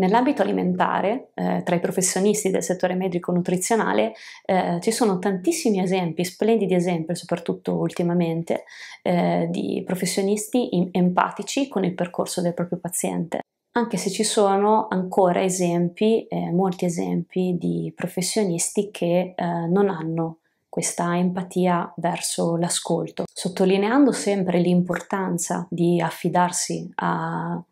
Nell'ambito alimentare, eh, tra i professionisti del settore medico-nutrizionale, eh, ci sono tantissimi esempi, splendidi esempi, soprattutto ultimamente, eh, di professionisti empatici con il percorso del proprio paziente anche se ci sono ancora esempi, eh, molti esempi di professionisti che eh, non hanno questa empatia verso l'ascolto, sottolineando sempre l'importanza di affidarsi a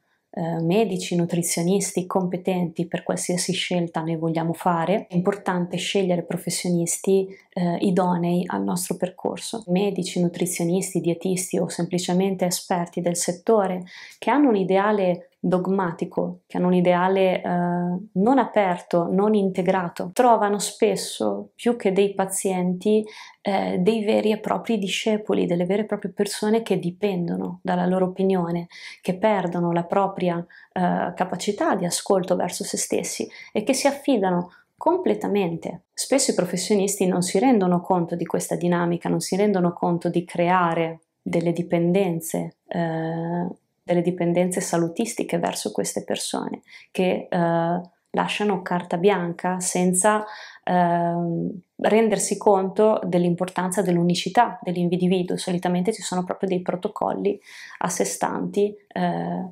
eh, medici, nutrizionisti competenti per qualsiasi scelta noi vogliamo fare, è importante scegliere professionisti eh, idonei al nostro percorso. Medici, nutrizionisti, dietisti o semplicemente esperti del settore che hanno un ideale dogmatico, che hanno un ideale eh, non aperto, non integrato, trovano spesso più che dei pazienti eh, dei veri e propri discepoli, delle vere e proprie persone che dipendono dalla loro opinione, che perdono la propria eh, capacità di ascolto verso se stessi e che si affidano completamente. Spesso i professionisti non si rendono conto di questa dinamica, non si rendono conto di creare delle dipendenze eh, delle dipendenze salutistiche verso queste persone che eh, lasciano carta bianca senza eh, rendersi conto dell'importanza dell'unicità dell'individuo. Solitamente ci sono proprio dei protocolli a sé stanti, eh,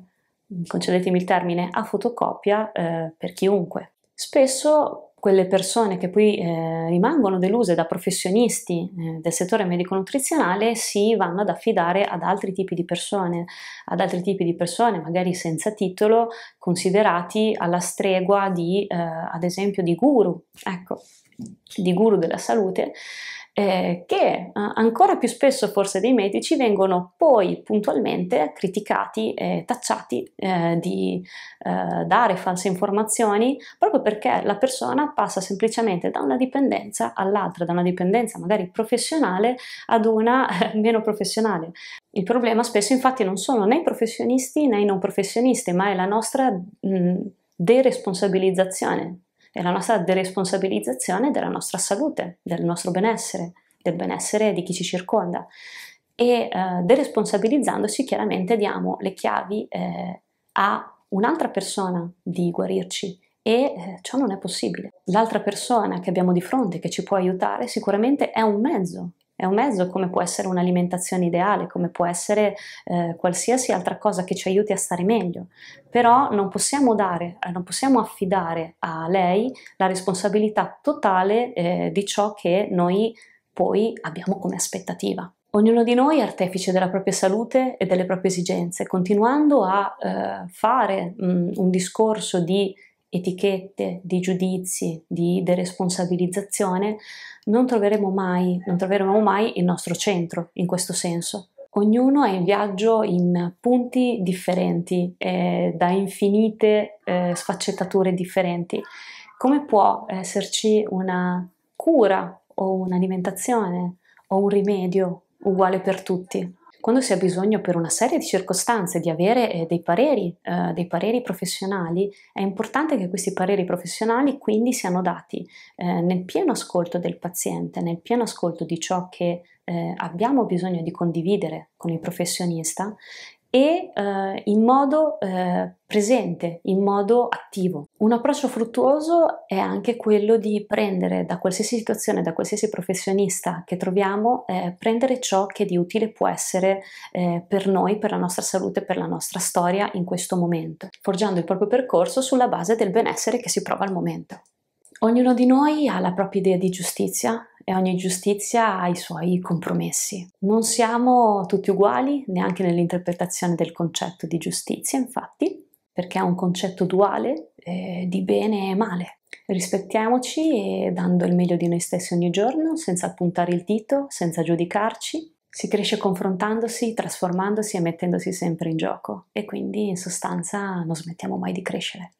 concedetemi il termine, a fotocopia eh, per chiunque. Spesso quelle persone che poi eh, rimangono deluse da professionisti eh, del settore medico-nutrizionale si vanno ad affidare ad altri tipi di persone, ad altri tipi di persone magari senza titolo, considerati alla stregua di, eh, ad esempio, di guru. Ecco, di guru della salute, eh, che eh, ancora più spesso forse dei medici vengono poi puntualmente criticati e tacciati eh, di eh, dare false informazioni proprio perché la persona passa semplicemente da una dipendenza all'altra, da una dipendenza magari professionale ad una eh, meno professionale. Il problema spesso infatti non sono né i professionisti né i non professionisti, ma è la nostra mh, deresponsabilizzazione la nostra deresponsabilizzazione della nostra salute, del nostro benessere, del benessere di chi ci circonda. E eh, deresponsabilizzandosi chiaramente diamo le chiavi eh, a un'altra persona di guarirci e eh, ciò non è possibile. L'altra persona che abbiamo di fronte che ci può aiutare sicuramente è un mezzo è un mezzo come può essere un'alimentazione ideale, come può essere eh, qualsiasi altra cosa che ci aiuti a stare meglio, però non possiamo dare, eh, non possiamo affidare a lei la responsabilità totale eh, di ciò che noi poi abbiamo come aspettativa. Ognuno di noi è artefice della propria salute e delle proprie esigenze, continuando a eh, fare mh, mm, un discorso di etichette, di giudizi, di deresponsabilizzazione, non troveremo mai, non troveremo mai il nostro centro in questo senso. Ognuno è in viaggio in punti differenti, eh, da infinite eh, sfaccettature differenti. Come può esserci una cura o un'alimentazione o un rimedio uguale per tutti? quando si ha bisogno per una serie di circostanze di avere eh, dei, pareri, eh, dei pareri professionali, è importante che questi pareri professionali quindi siano dati eh, nel pieno ascolto del paziente, nel pieno ascolto di ciò che eh, abbiamo bisogno di condividere con il professionista e eh, in modo eh, presente, in modo attivo. Un approccio fruttuoso è anche quello di prendere da qualsiasi situazione, da qualsiasi professionista che troviamo, eh, prendere ciò che di utile può essere eh, per noi, per la nostra salute, per la nostra storia in questo momento, forgiando il proprio percorso sulla base del benessere che si prova al momento. Ognuno di noi ha la propria idea di giustizia, e ogni giustizia ha i suoi compromessi. Non siamo tutti uguali, neanche nell'interpretazione del concetto di giustizia, infatti, perché è un concetto duale eh, di bene e male. Rispettiamoci dando il meglio di noi stessi ogni giorno, senza puntare il dito, senza giudicarci. Si cresce confrontandosi, trasformandosi e mettendosi sempre in gioco e quindi in sostanza non smettiamo mai di crescere.